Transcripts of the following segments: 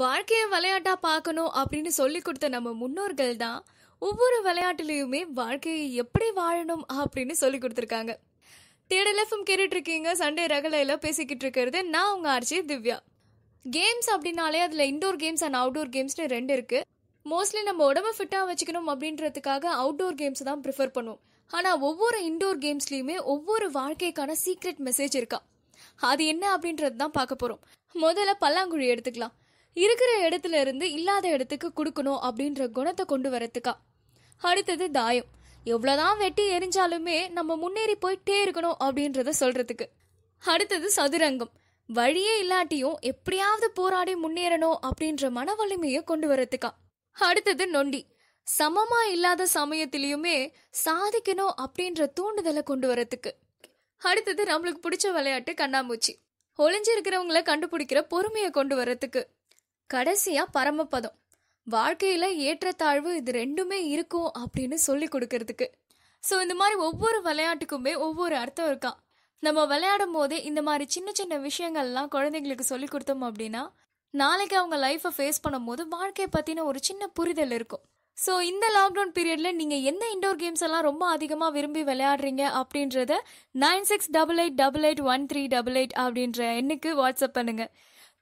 வாழ்க்கையை விளையாட்டா பார்க்கணும் அப்படின்னு சொல்லி கொடுத்த நம்ம முன்னோர்கள் தான் ஒவ்வொரு விளையாட்டுலையுமே வாழ்க்கையை எப்படி வாழணும் அப்படின்னு சொல்லி கொடுத்துருக்காங்க தேடல் எஃப்எம் கேட்டுட்டு இருக்கீங்க சண்டே ரகலையில பேசிக்கிட்டு இருக்கிறது நான் உங்கள் ஆர்ஜி திவ்யா கேம்ஸ் அப்படின்னாலே அதில் இன்டோர் கேம்ஸ் அண்ட் அவுடோர் கேம்ஸ்னு ரெண்டு இருக்குது மோஸ்ட்லி நம்ம உடம்பு ஃபிட்டாக வச்சுக்கணும் அப்படின்றதுக்காக அவுடோர் கேம்ஸ் தான் ப்ரிஃபர் பண்ணுவோம் ஆனால் ஒவ்வொரு இன்டோர் கேம்ஸ்லேயுமே ஒவ்வொரு வாழ்க்கைக்கான சீக்ரெட் மெசேஜ் இருக்கா அது என்ன அப்படின்றது தான் பார்க்க போகிறோம் முதல்ல பல்லாங்குழி எடுத்துக்கலாம் இருக்கிற இடத்துல இருந்து இல்லாத இடத்துக்கு கொடுக்கணும் அப்படின்ற குணத்தை கொண்டு வரத்துக்கா அடுத்தது தாயம் எவ்வளோதான் வெட்டி எரிஞ்சாலுமே நம்ம முன்னேறி போயிட்டே இருக்கணும் அப்படின்றத சொல்றதுக்கு அடுத்தது சதுரங்கம் வழியே இல்லாட்டியும் எப்படியாவது போராடி முன்னேறணும் அப்படின்ற மன வலிமையை கொண்டு வரத்துக்கா அடுத்தது நொண்டி சமமா இல்லாத சமயத்திலயுமே சாதிக்கணும் அப்படின்ற தூண்டுதலை கொண்டு வரத்துக்கு அடுத்தது நம்மளுக்கு பிடிச்ச விளையாட்டு கண்ணாமூச்சி ஒளிஞ்சிருக்கிறவங்களை கண்டுபிடிக்கிற பொறுமையை கொண்டு வரத்துக்கு கடைசியா பரமபதம் வாழ்க்கையில ஏற்றத்தாழ்வு இது ரெண்டுமே இருக்கும் அப்படின்னு சொல்லி கொடுக்கறதுக்கு ஸோ இந்த மாதிரி ஒவ்வொரு விளையாட்டுக்குமே ஒவ்வொரு அர்த்தம் இருக்கான் நம்ம விளையாடும் போதே இந்த மாதிரி சின்ன சின்ன விஷயங்கள்லாம் குழந்தைங்களுக்கு சொல்லி கொடுத்தோம் அப்படின்னா நாளைக்கு அவங்க லைஃப்பை ஃபேஸ் பண்ணும்போது வாழ்க்கையை பற்றின ஒரு சின்ன புரிதல் இருக்கும் ஸோ இந்த லாக்டவுன் பீரியடில் நீங்கள் எந்த இண்டோர் கேம்ஸ் எல்லாம் ரொம்ப அதிகமாக விரும்பி விளையாடுறீங்க அப்படின்றத nine six double eight double eight one three double eight அப்படின்ற எண்ணுக்கு வாட்ஸ்அப் பண்ணுங்கள்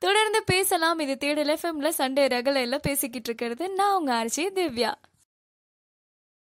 தொடர்ந்து பேசலாம் இது தேடல் எஃப்எம்ல சண்டே ரகலையில் பேசிக்கிட்டு இருக்கிறது நான் உங்க ஆர்ஜி திவ்யா